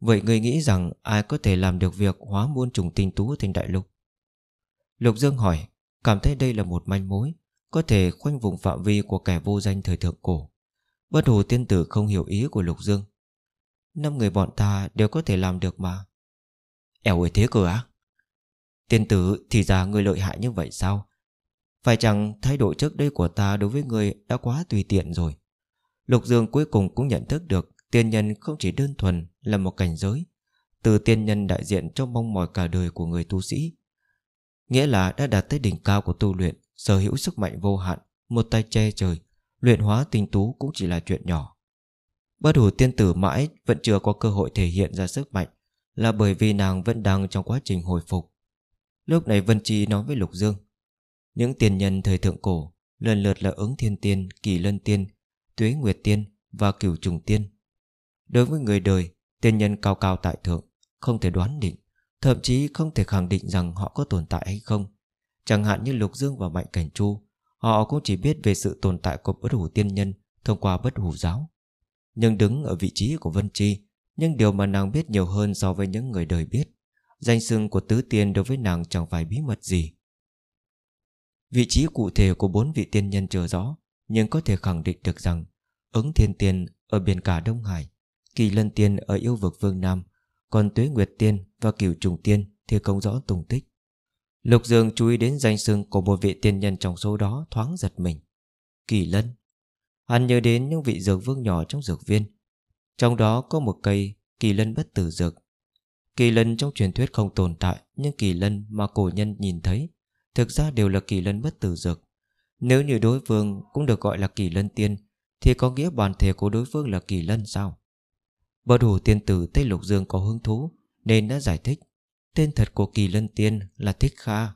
Vậy người nghĩ rằng ai có thể làm được việc hóa muôn trùng tinh tú trên đại lục? Lục Dương hỏi, cảm thấy đây là một manh mối, có thể khoanh vùng phạm vi của kẻ vô danh thời thượng cổ. Bất hồ tiên tử không hiểu ý của Lục Dương. Năm người bọn ta đều có thể làm được mà. Ẻo ấy thế cơ á? Tiên tử thì ra người lợi hại như vậy sao? Phải chẳng thay đổi trước đây của ta đối với người đã quá tùy tiện rồi Lục Dương cuối cùng cũng nhận thức được Tiên nhân không chỉ đơn thuần là một cảnh giới Từ tiên nhân đại diện cho mong mỏi cả đời của người tu sĩ Nghĩa là đã đạt tới đỉnh cao của tu luyện Sở hữu sức mạnh vô hạn Một tay che trời Luyện hóa tình tú cũng chỉ là chuyện nhỏ Bất hủ tiên tử mãi vẫn chưa có cơ hội thể hiện ra sức mạnh Là bởi vì nàng vẫn đang trong quá trình hồi phục Lúc này Vân Chi nói với Lục Dương những tiền nhân thời thượng cổ lần lượt là ứng thiên tiên, kỳ lân tiên, tuế nguyệt tiên và cửu trùng tiên. Đối với người đời, tiên nhân cao cao tại thượng, không thể đoán định, thậm chí không thể khẳng định rằng họ có tồn tại hay không. Chẳng hạn như Lục Dương và Mạnh Cảnh Chu, họ cũng chỉ biết về sự tồn tại của bất hủ tiên nhân thông qua bất hủ giáo. Nhưng đứng ở vị trí của Vân Chi, nhưng điều mà nàng biết nhiều hơn so với những người đời biết. Danh xưng của tứ tiên đối với nàng chẳng phải bí mật gì Vị trí cụ thể của bốn vị tiên nhân chưa rõ Nhưng có thể khẳng định được rằng Ứng thiên tiên ở biển cả Đông Hải Kỳ lân tiên ở yêu vực phương Nam Còn tuế nguyệt tiên và cửu trùng tiên Thì không rõ tung tích Lục Dương chú ý đến danh xưng của một vị tiên nhân trong số đó thoáng giật mình Kỳ lân Hắn nhớ đến những vị dược vương nhỏ trong dược viên Trong đó có một cây kỳ lân bất tử dược Kỳ lân trong truyền thuyết không tồn tại Nhưng kỳ lân mà cổ nhân nhìn thấy thực ra đều là kỳ lân bất tử dược. Nếu như đối phương cũng được gọi là kỳ lân tiên, thì có nghĩa bản thể của đối phương là kỳ lân sao? bờ đủ tiên tử Tây Lục Dương có hứng thú, nên đã giải thích. Tên thật của kỳ lân tiên là Thích Kha.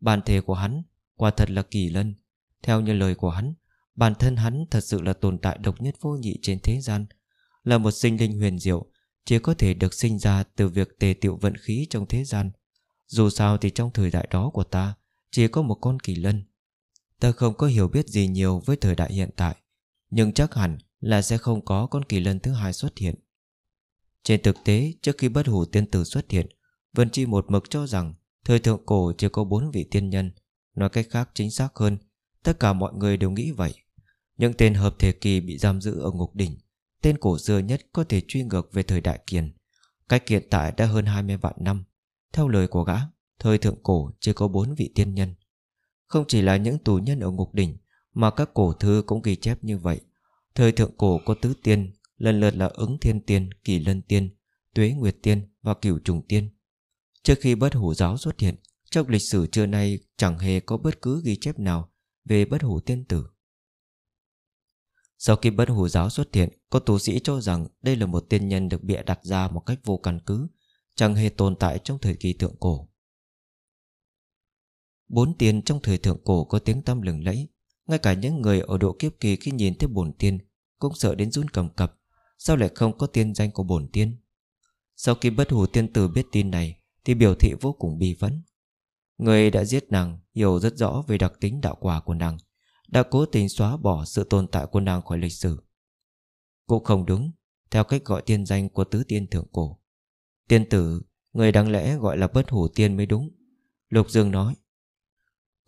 Bản thể của hắn quả thật là kỳ lân. Theo như lời của hắn, bản thân hắn thật sự là tồn tại độc nhất vô nhị trên thế gian, là một sinh linh huyền diệu, chỉ có thể được sinh ra từ việc tề tiệu vận khí trong thế gian. Dù sao thì trong thời đại đó của ta, chỉ có một con kỳ lân. Ta không có hiểu biết gì nhiều với thời đại hiện tại, nhưng chắc hẳn là sẽ không có con kỳ lân thứ hai xuất hiện. Trên thực tế, trước khi bất hủ tiên tử xuất hiện, Vân Chi một mực cho rằng thời thượng cổ chỉ có bốn vị tiên nhân. Nói cách khác chính xác hơn, tất cả mọi người đều nghĩ vậy. Những tên hợp thể kỳ bị giam giữ ở ngục đỉnh, tên cổ xưa nhất có thể truy ngược về thời đại kiền. Cách hiện tại đã hơn 20 vạn năm, theo lời của gã. Thời thượng cổ chỉ có bốn vị tiên nhân Không chỉ là những tù nhân ở ngục đỉnh Mà các cổ thư cũng ghi chép như vậy Thời thượng cổ có tứ tiên Lần lượt là ứng thiên tiên, kỳ lân tiên Tuế nguyệt tiên và cửu trùng tiên Trước khi bất hủ giáo xuất hiện Trong lịch sử trưa nay chẳng hề có bất cứ ghi chép nào Về bất hủ tiên tử Sau khi bất hủ giáo xuất hiện Có tù sĩ cho rằng đây là một tiên nhân được bịa đặt ra một cách vô căn cứ Chẳng hề tồn tại trong thời kỳ thượng cổ Bốn tiền trong thời thượng cổ có tiếng tăm lừng lẫy Ngay cả những người ở độ kiếp kỳ khi nhìn thấy bổn tiên Cũng sợ đến run cầm cập Sao lại không có tiên danh của bổn tiên Sau khi bất hủ tiên tử biết tin này Thì biểu thị vô cùng bi phẫn Người đã giết nàng hiểu rất rõ về đặc tính đạo quả của nàng Đã cố tình xóa bỏ sự tồn tại của nàng khỏi lịch sử Cũng không đúng Theo cách gọi tiên danh của tứ tiên thượng cổ Tiên tử Người đáng lẽ gọi là bất hủ tiên mới đúng Lục Dương nói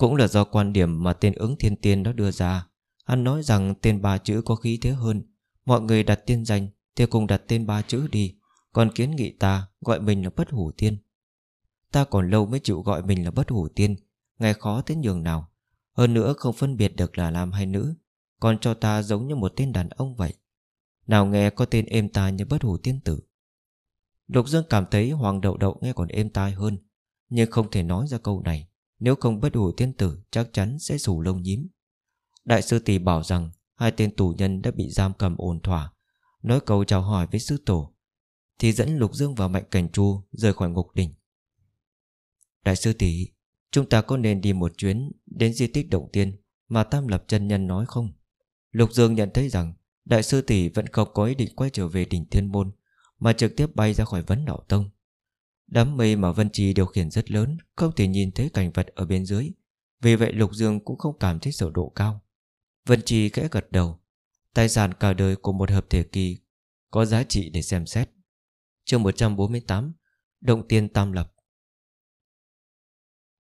cũng là do quan điểm mà tên ứng thiên tiên đó đưa ra Hắn nói rằng tên ba chữ có khí thế hơn Mọi người đặt tiên danh Thì cùng đặt tên ba chữ đi Còn kiến nghị ta gọi mình là bất hủ tiên Ta còn lâu mới chịu gọi mình là bất hủ tiên Nghe khó tới nhường nào Hơn nữa không phân biệt được là nam hay nữ Còn cho ta giống như một tên đàn ông vậy Nào nghe có tên êm tai như bất hủ tiên tử Lục Dương cảm thấy Hoàng Đậu Đậu nghe còn êm tai hơn Nhưng không thể nói ra câu này nếu không bất hủ thiên tử chắc chắn sẽ rủ lông nhím Đại sư tỷ bảo rằng Hai tên tù nhân đã bị giam cầm ổn thỏa Nói câu chào hỏi với sư tổ Thì dẫn Lục Dương và Mạnh Cảnh Chu Rời khỏi ngục đỉnh Đại sư tỷ Chúng ta có nên đi một chuyến Đến di tích động tiên Mà Tam Lập chân Nhân nói không Lục Dương nhận thấy rằng Đại sư tỷ vẫn không có ý định quay trở về đỉnh thiên môn Mà trực tiếp bay ra khỏi vấn đạo tông Đám mây mà Vân Trì điều khiển rất lớn Không thể nhìn thấy cảnh vật ở bên dưới Vì vậy Lục Dương cũng không cảm thấy sở độ cao Vân Trì kẽ gật đầu Tài sản cả đời của một hợp thể kỳ Có giá trị để xem xét chương 148 Động tiên tam lập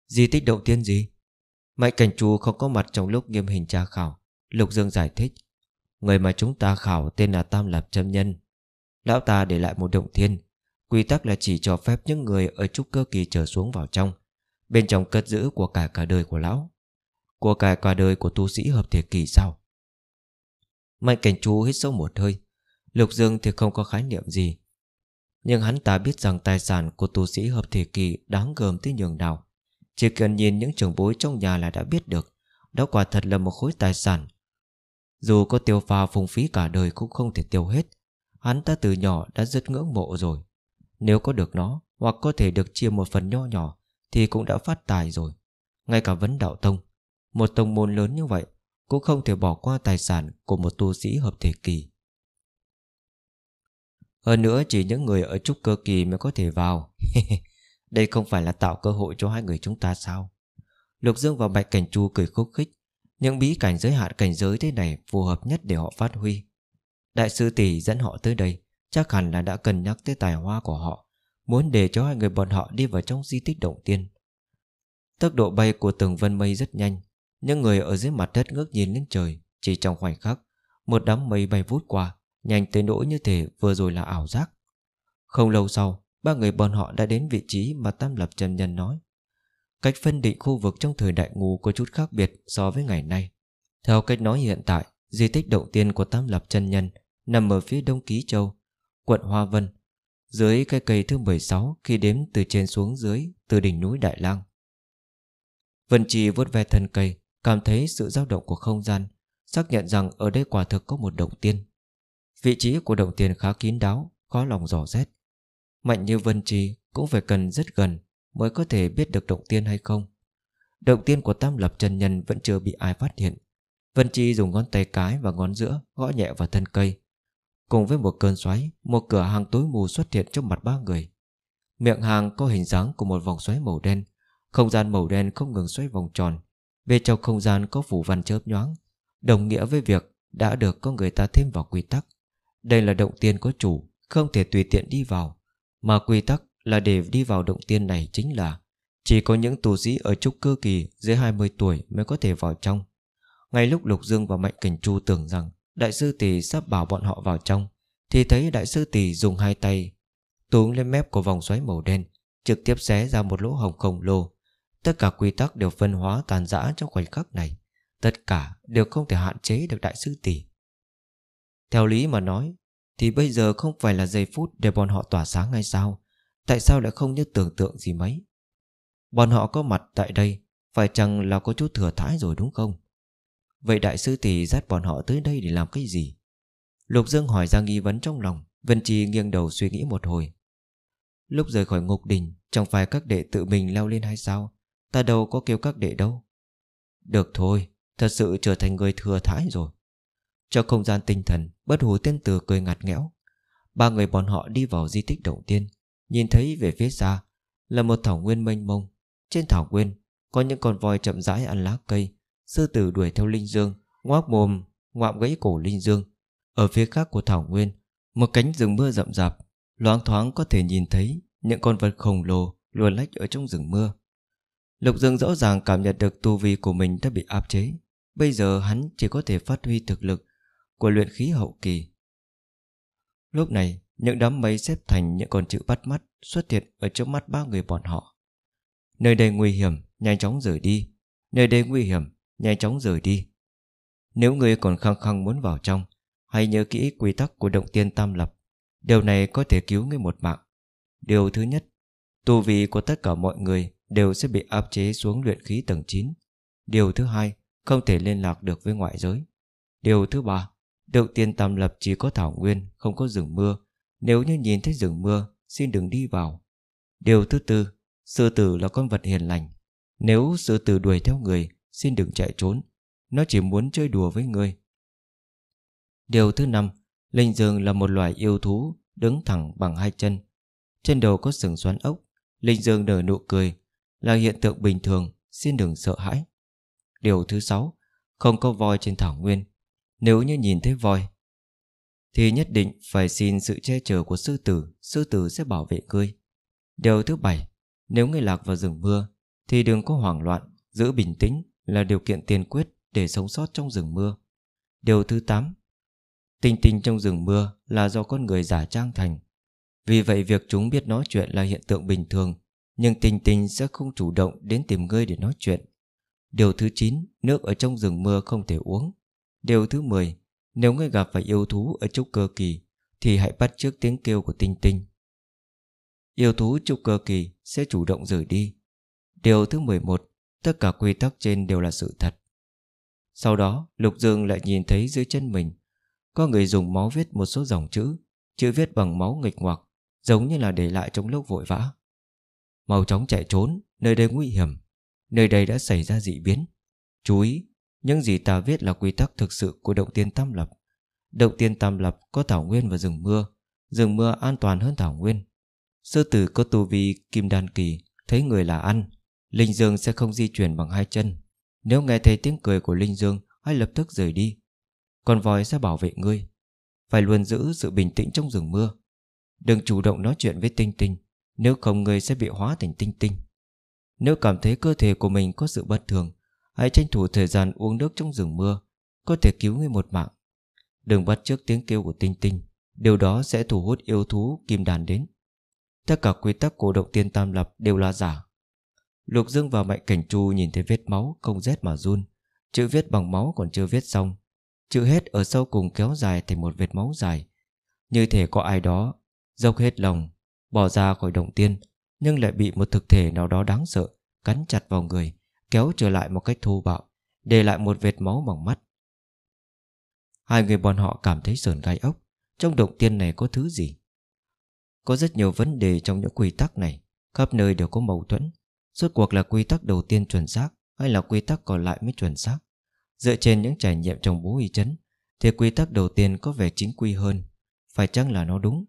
Di tích động tiên gì? Mạnh cảnh chú không có mặt trong lúc nghiêm hình tra khảo Lục Dương giải thích Người mà chúng ta khảo tên là Tam Lập Trâm Nhân Lão ta để lại một động thiên Quy tắc là chỉ cho phép những người ở trúc cơ kỳ trở xuống vào trong Bên trong cất giữ của cả cả đời của lão Của cả cả đời của tu sĩ hợp thể kỳ sau. Mạnh cảnh chú hít sâu một hơi Lục Dương thì không có khái niệm gì Nhưng hắn ta biết rằng tài sản của tu sĩ hợp thể kỳ đáng gờm tới nhường nào Chỉ cần nhìn những trường bối trong nhà là đã biết được Đó quả thật là một khối tài sản Dù có tiêu pha phung phí cả đời cũng không thể tiêu hết Hắn ta từ nhỏ đã rất ngưỡng mộ rồi nếu có được nó Hoặc có thể được chia một phần nho nhỏ Thì cũng đã phát tài rồi Ngay cả vấn đạo tông Một tông môn lớn như vậy Cũng không thể bỏ qua tài sản của một tu sĩ hợp thể kỳ Hơn nữa chỉ những người ở trúc cơ kỳ mới có thể vào Đây không phải là tạo cơ hội cho hai người chúng ta sao Lục Dương và Bạch Cảnh Chu cười khúc khích Những bí cảnh giới hạn cảnh giới thế này Phù hợp nhất để họ phát huy Đại sư tỷ dẫn họ tới đây Chắc hẳn là đã cân nhắc tới tài hoa của họ Muốn để cho hai người bọn họ đi vào trong di tích động tiên Tốc độ bay của từng vân mây rất nhanh Những người ở dưới mặt đất ngước nhìn lên trời Chỉ trong khoảnh khắc Một đám mây bay vút qua Nhanh tới nỗi như thể vừa rồi là ảo giác Không lâu sau Ba người bọn họ đã đến vị trí mà Tam Lập Trần Nhân nói Cách phân định khu vực trong thời đại ngu có chút khác biệt so với ngày nay Theo cách nói hiện tại Di tích động tiên của Tam Lập Trần Nhân Nằm ở phía đông Ký Châu quận Hoa Vân Dưới cây cây thứ 16 khi đếm từ trên xuống dưới Từ đỉnh núi Đại Lang Vân Trì vuốt ve thân cây Cảm thấy sự dao động của không gian Xác nhận rằng ở đây quả thực có một động tiên Vị trí của động tiên khá kín đáo Khó lòng dò xét Mạnh như Vân Trì cũng phải cần rất gần Mới có thể biết được động tiên hay không Động tiên của Tam Lập Trần Nhân Vẫn chưa bị ai phát hiện Vân Chi dùng ngón tay cái và ngón giữa Gõ nhẹ vào thân cây Cùng với một cơn xoáy Một cửa hàng tối mù xuất hiện trước mặt ba người Miệng hàng có hình dáng của một vòng xoáy màu đen Không gian màu đen không ngừng xoáy vòng tròn Bên trong không gian có phủ văn chớp nhoáng Đồng nghĩa với việc Đã được có người ta thêm vào quy tắc Đây là động tiên có chủ Không thể tùy tiện đi vào Mà quy tắc là để đi vào động tiên này chính là Chỉ có những tù sĩ ở trúc cơ kỳ Dưới 20 tuổi mới có thể vào trong Ngay lúc Lục Dương và Mạnh Cảnh Chu tưởng rằng Đại sư tỷ sắp bảo bọn họ vào trong Thì thấy đại sư tỷ dùng hai tay Túm lên mép của vòng xoáy màu đen Trực tiếp xé ra một lỗ hồng khổng lồ Tất cả quy tắc đều phân hóa tàn rã trong khoảnh khắc này Tất cả đều không thể hạn chế được đại sư tỷ Theo lý mà nói Thì bây giờ không phải là giây phút để bọn họ tỏa sáng ngay sao Tại sao lại không như tưởng tượng gì mấy Bọn họ có mặt tại đây Phải chăng là có chút thừa thãi rồi đúng không Vậy đại sư tỷ dắt bọn họ tới đây để làm cái gì? Lục Dương hỏi ra nghi vấn trong lòng Vân Trì nghiêng đầu suy nghĩ một hồi Lúc rời khỏi ngục đình Chẳng phải các đệ tự mình leo lên hay sao Ta đâu có kêu các đệ đâu Được thôi Thật sự trở thành người thừa thãi rồi Cho không gian tinh thần Bất hủ tiên tử cười ngặt nghẽo Ba người bọn họ đi vào di tích động tiên Nhìn thấy về phía xa Là một thảo nguyên mênh mông Trên thảo nguyên Có những con voi chậm rãi ăn lá cây Sư tử đuổi theo Linh Dương Ngoác mồm ngoạm gãy cổ Linh Dương Ở phía khác của Thảo Nguyên Một cánh rừng mưa rậm rạp Loáng thoáng có thể nhìn thấy Những con vật khổng lồ luồn lách ở trong rừng mưa Lục Dương rõ ràng cảm nhận được tu vi của mình đã bị áp chế Bây giờ hắn chỉ có thể phát huy thực lực Của luyện khí hậu kỳ Lúc này những đám mây xếp thành những con chữ bắt mắt xuất hiện ở trước mắt ba người bọn họ Nơi đây nguy hiểm, nhanh chóng rời đi Nơi đây nguy hiểm, nhanh chóng rời đi Nếu ngươi còn khăng khăng muốn vào trong Hãy nhớ kỹ quy tắc của động tiên tam lập Điều này có thể cứu ngươi một mạng Điều thứ nhất Tu vị của tất cả mọi người Đều sẽ bị áp chế xuống luyện khí tầng 9 Điều thứ hai Không thể liên lạc được với ngoại giới Điều thứ ba Động tiên tam lập chỉ có thảo nguyên Không có rừng mưa Nếu như nhìn thấy rừng mưa Xin đừng đi vào Điều thứ tư Sư tử là con vật hiền lành Nếu sư tử đuổi theo người Xin đừng chạy trốn Nó chỉ muốn chơi đùa với ngươi Điều thứ năm Linh dương là một loài yêu thú Đứng thẳng bằng hai chân Trên đầu có sừng xoắn ốc Linh dương nở nụ cười Là hiện tượng bình thường Xin đừng sợ hãi Điều thứ sáu Không có voi trên thảo nguyên Nếu như nhìn thấy voi Thì nhất định phải xin sự che chở của sư tử Sư tử sẽ bảo vệ ngươi Điều thứ bảy Nếu ngươi lạc vào rừng mưa Thì đừng có hoảng loạn Giữ bình tĩnh là điều kiện tiền quyết để sống sót trong rừng mưa. Điều thứ 8 Tình tình trong rừng mưa là do con người giả trang thành. Vì vậy việc chúng biết nói chuyện là hiện tượng bình thường, nhưng tình tình sẽ không chủ động đến tìm ngươi để nói chuyện. Điều thứ 9, nước ở trong rừng mưa không thể uống. Điều thứ 10, nếu ngươi gặp phải yêu thú ở trúc cơ kỳ, thì hãy bắt trước tiếng kêu của tinh tinh. Yêu thú trúc cơ kỳ sẽ chủ động rời đi. Điều thứ 11, Tất cả quy tắc trên đều là sự thật Sau đó Lục Dương lại nhìn thấy dưới chân mình Có người dùng máu viết một số dòng chữ Chữ viết bằng máu nghịch ngoạc Giống như là để lại trong lúc vội vã Màu chóng chạy trốn Nơi đây nguy hiểm Nơi đây đã xảy ra dị biến Chú ý Những gì ta viết là quy tắc thực sự của động tiên tam lập Động tiên tam lập có thảo nguyên và rừng mưa Rừng mưa an toàn hơn thảo nguyên Sư tử có tu vi kim đan kỳ Thấy người là ăn Linh Dương sẽ không di chuyển bằng hai chân Nếu nghe thấy tiếng cười của Linh Dương Hãy lập tức rời đi Con voi sẽ bảo vệ ngươi Phải luôn giữ sự bình tĩnh trong rừng mưa Đừng chủ động nói chuyện với Tinh Tinh Nếu không ngươi sẽ bị hóa thành Tinh Tinh Nếu cảm thấy cơ thể của mình có sự bất thường Hãy tranh thủ thời gian uống nước trong rừng mưa Có thể cứu ngươi một mạng Đừng bắt trước tiếng kêu của Tinh Tinh Điều đó sẽ thu hút yêu thú kim đàn đến Tất cả quy tắc cổ động tiên tam lập đều là giả Lục Dương và Mạnh Cảnh Chu nhìn thấy vết máu Không rét mà run Chữ viết bằng máu còn chưa viết xong Chữ hết ở sau cùng kéo dài thành một vệt máu dài Như thể có ai đó Dốc hết lòng Bỏ ra khỏi động tiên Nhưng lại bị một thực thể nào đó đáng sợ Cắn chặt vào người Kéo trở lại một cách thô bạo Để lại một vệt máu bằng mắt Hai người bọn họ cảm thấy sờn gai ốc Trong động tiên này có thứ gì Có rất nhiều vấn đề trong những quy tắc này Khắp nơi đều có mâu thuẫn Suốt cuộc là quy tắc đầu tiên chuẩn xác hay là quy tắc còn lại mới chuẩn xác? Dựa trên những trải nghiệm trong bố y chấn thì quy tắc đầu tiên có vẻ chính quy hơn. Phải chăng là nó đúng?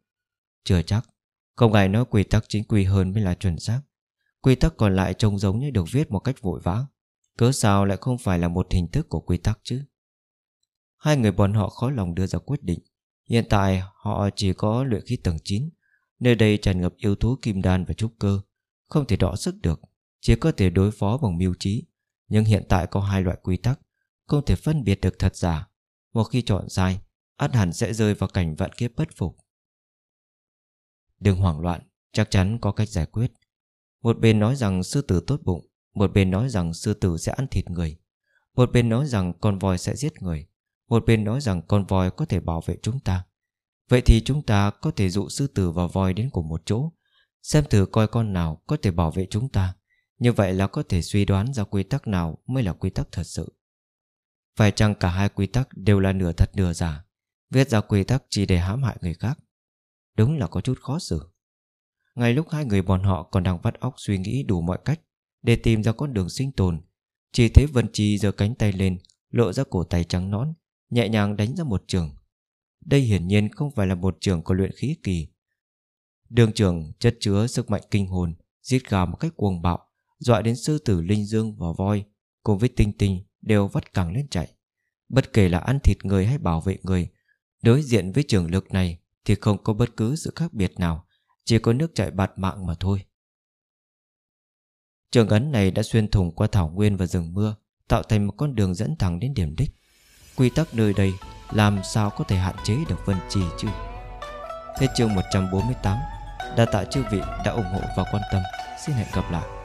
Chưa chắc. Không ai nói quy tắc chính quy hơn mới là chuẩn xác. Quy tắc còn lại trông giống như được viết một cách vội vã. Cớ sao lại không phải là một hình thức của quy tắc chứ? Hai người bọn họ khó lòng đưa ra quyết định. Hiện tại họ chỉ có luyện khí tầng 9 Nơi đây tràn ngập yếu tố kim đan và trúc cơ Không thể đọ sức được chỉ có thể đối phó bằng mưu trí. Nhưng hiện tại có hai loại quy tắc, không thể phân biệt được thật giả. Một khi chọn sai, át hẳn sẽ rơi vào cảnh vạn kiếp bất phục. Đừng hoảng loạn, chắc chắn có cách giải quyết. Một bên nói rằng sư tử tốt bụng, một bên nói rằng sư tử sẽ ăn thịt người. Một bên nói rằng con voi sẽ giết người. Một bên nói rằng con voi có thể bảo vệ chúng ta. Vậy thì chúng ta có thể dụ sư tử và voi đến cùng một chỗ, xem thử coi con nào có thể bảo vệ chúng ta. Như vậy là có thể suy đoán ra quy tắc nào mới là quy tắc thật sự Phải chăng cả hai quy tắc đều là nửa thật nửa giả Viết ra quy tắc chỉ để hãm hại người khác Đúng là có chút khó xử Ngay lúc hai người bọn họ còn đang vắt óc suy nghĩ đủ mọi cách Để tìm ra con đường sinh tồn Chỉ thấy Vân Chi giơ cánh tay lên Lộ ra cổ tay trắng nõn Nhẹ nhàng đánh ra một trường Đây hiển nhiên không phải là một trường có luyện khí kỳ Đường trường chất chứa sức mạnh kinh hồn Giết gà một cách cuồng bạo dọa đến sư tử Linh Dương và voi, cùng với Tinh Tinh đều vắt cẳng lên chạy. Bất kể là ăn thịt người hay bảo vệ người, đối diện với trường lực này thì không có bất cứ sự khác biệt nào, chỉ có nước chạy bạt mạng mà thôi. Trường ấn này đã xuyên thủng qua thảo nguyên và rừng mưa, tạo thành một con đường dẫn thẳng đến điểm đích. Quy tắc nơi đây làm sao có thể hạn chế được Vân Trì chứ? hết chương 148, đa tạ chư vị đã ủng hộ và quan tâm. Xin hẹn gặp lại.